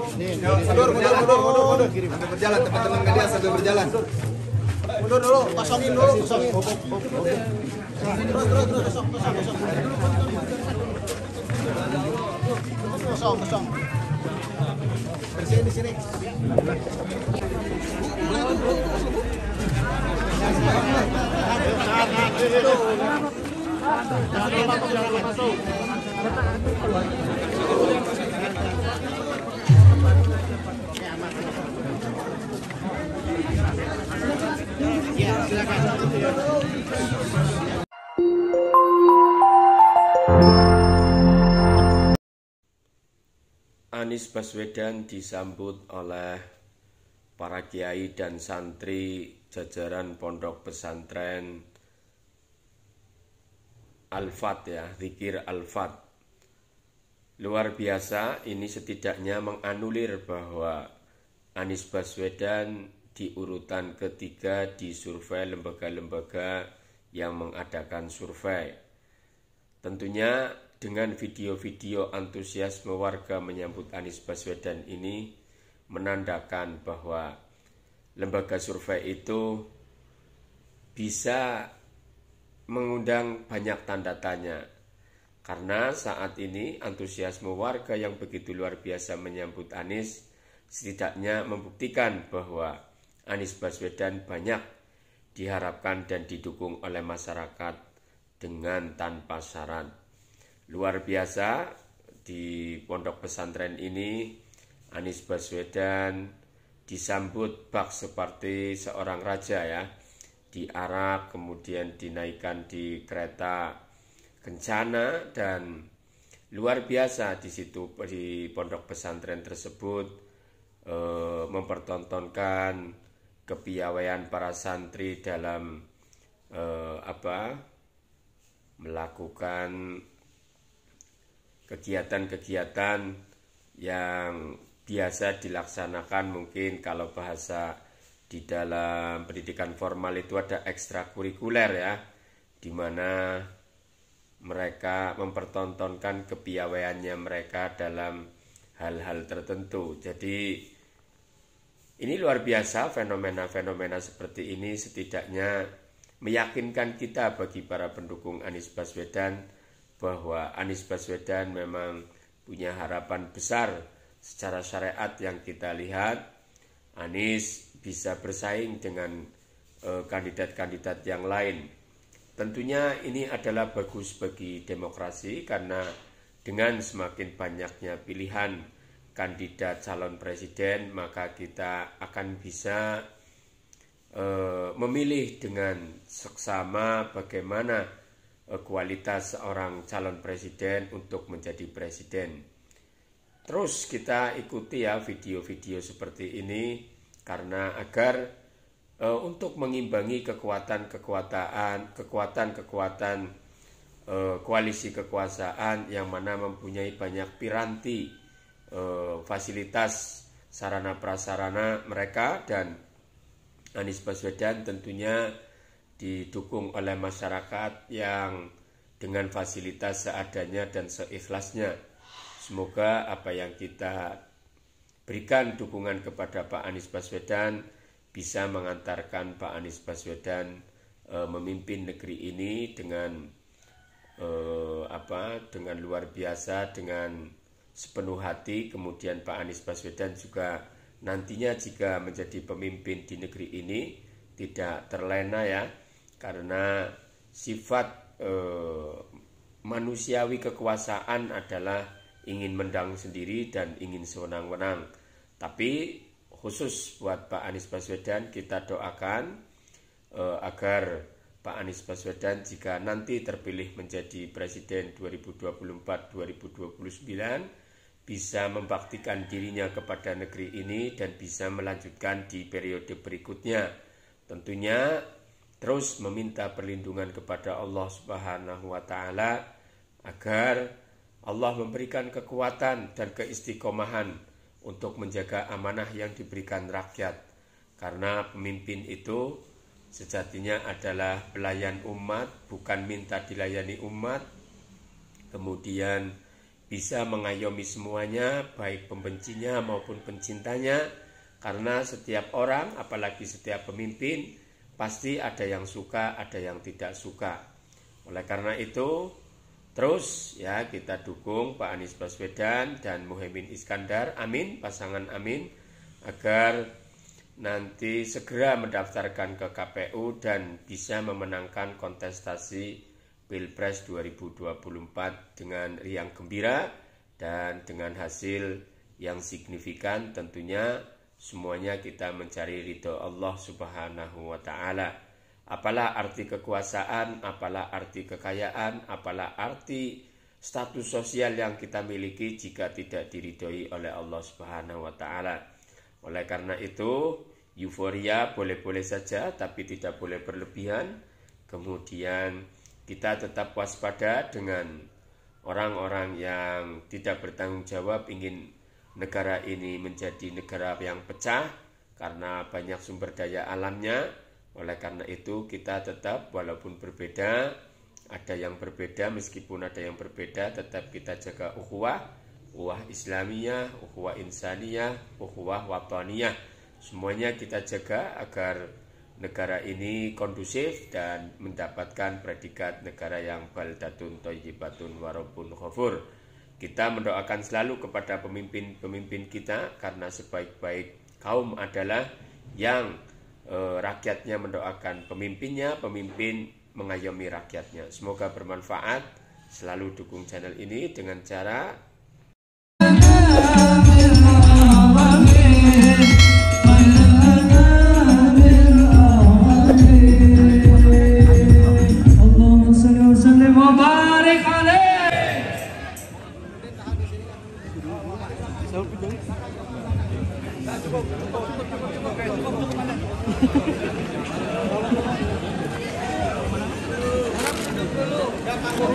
Mundur, mundur, mundur, mundur, mundur. Sambil berjalan, teman-teman kalian sambil berjalan. Mundur dulu, kosongin dulu, kosongin. Terus, terus, terus, kosong, kosong, kosong. Kosong, kosong. Bersihin di sini. Jangan lupa, jangan lupa. Anies Baswedan disambut oleh para kiai dan santri jajaran pondok pesantren Al-Fat ya, zikir Al-Fat. Luar biasa ini setidaknya menganulir bahwa Anies Baswedan di urutan ketiga di survei lembaga-lembaga yang mengadakan survei. Tentunya dengan video-video antusiasme warga menyambut Anies Baswedan ini menandakan bahwa lembaga survei itu bisa mengundang banyak tanda tanya. Karena saat ini antusiasme warga yang begitu luar biasa menyambut Anies setidaknya membuktikan bahwa Anies Baswedan banyak diharapkan dan didukung oleh masyarakat dengan tanpa syarat luar biasa di pondok pesantren ini Anies Baswedan disambut bak seperti seorang raja ya diarak kemudian dinaikkan di kereta kencana dan luar biasa di situ di pondok pesantren tersebut e, mempertontonkan kepiawaian para santri dalam e, apa melakukan kegiatan-kegiatan yang biasa dilaksanakan mungkin kalau bahasa di dalam pendidikan formal itu ada ekstrakurikuler ya di mana mereka mempertontonkan kepiawaiannya mereka dalam hal-hal tertentu. Jadi ini luar biasa fenomena-fenomena seperti ini setidaknya meyakinkan kita bagi para pendukung Anies Baswedan bahwa Anies Baswedan memang punya harapan besar secara syariat yang kita lihat Anies bisa bersaing dengan eh, kandidat-kandidat yang lain. Tentunya ini adalah bagus bagi demokrasi karena dengan semakin banyaknya pilihan kandidat calon presiden maka kita akan bisa eh, memilih dengan seksama bagaimana Eh, kualitas seorang calon presiden untuk menjadi presiden. Terus kita ikuti ya video-video seperti ini karena agar e, untuk mengimbangi kekuatan-kekuatan, kekuatan-kekuatan e, koalisi kekuasaan yang mana mempunyai banyak piranti e, fasilitas sarana prasarana mereka dan Anies Baswedan tentunya didukung oleh masyarakat yang dengan fasilitas seadanya dan seikhlasnya. Semoga apa yang kita berikan dukungan kepada Pak Anies Baswedan bisa mengantarkan Pak Anies Baswedan e, memimpin negeri ini dengan e, apa dengan luar biasa dengan sepenuh hati kemudian Pak Anies Baswedan juga nantinya jika menjadi pemimpin di negeri ini tidak terlena ya karena sifat eh, manusiawi kekuasaan adalah ingin mendang sendiri dan ingin sewenang-wenang. Tapi khusus buat Pak Anies Baswedan kita doakan eh, agar Pak Anies Baswedan jika nanti terpilih menjadi presiden 2024-2029 bisa membaktikan dirinya kepada negeri ini dan bisa melanjutkan di periode berikutnya. Tentunya terus meminta perlindungan kepada Allah Subhanahu wa taala agar Allah memberikan kekuatan dan keistiqomahan untuk menjaga amanah yang diberikan rakyat karena pemimpin itu sejatinya adalah pelayan umat bukan minta dilayani umat kemudian bisa mengayomi semuanya baik pembencinya maupun pencintanya karena setiap orang apalagi setiap pemimpin pasti ada yang suka, ada yang tidak suka. Oleh karena itu, terus ya kita dukung Pak Anies Baswedan dan Muhammad Iskandar, amin, pasangan amin, agar nanti segera mendaftarkan ke KPU dan bisa memenangkan kontestasi Pilpres 2024 dengan riang gembira dan dengan hasil yang signifikan tentunya Semuanya kita mencari ridho Allah Subhanahu wa taala. Apalah arti kekuasaan, apalah arti kekayaan, apalah arti status sosial yang kita miliki jika tidak diridhoi oleh Allah Subhanahu wa taala. Oleh karena itu, euforia boleh-boleh saja tapi tidak boleh berlebihan. Kemudian kita tetap waspada dengan orang-orang yang tidak bertanggung jawab ingin negara ini menjadi negara yang pecah karena banyak sumber daya alamnya. Oleh karena itu, kita tetap, walaupun berbeda, ada yang berbeda, meskipun ada yang berbeda, tetap kita jaga ukhuwah, ukhuwah Islamiyah, ukhuwah Insaniyah, ukhuwah Wataniyah. Semuanya kita jaga agar negara ini kondusif dan mendapatkan predikat negara yang baldatun toyibatun warobun khofur. Kita mendoakan selalu kepada pemimpin-pemimpin kita karena sebaik-baik kaum adalah yang e, rakyatnya mendoakan pemimpinnya, pemimpin mengayomi rakyatnya. Semoga bermanfaat. Selalu dukung channel ini dengan cara Terima kasih.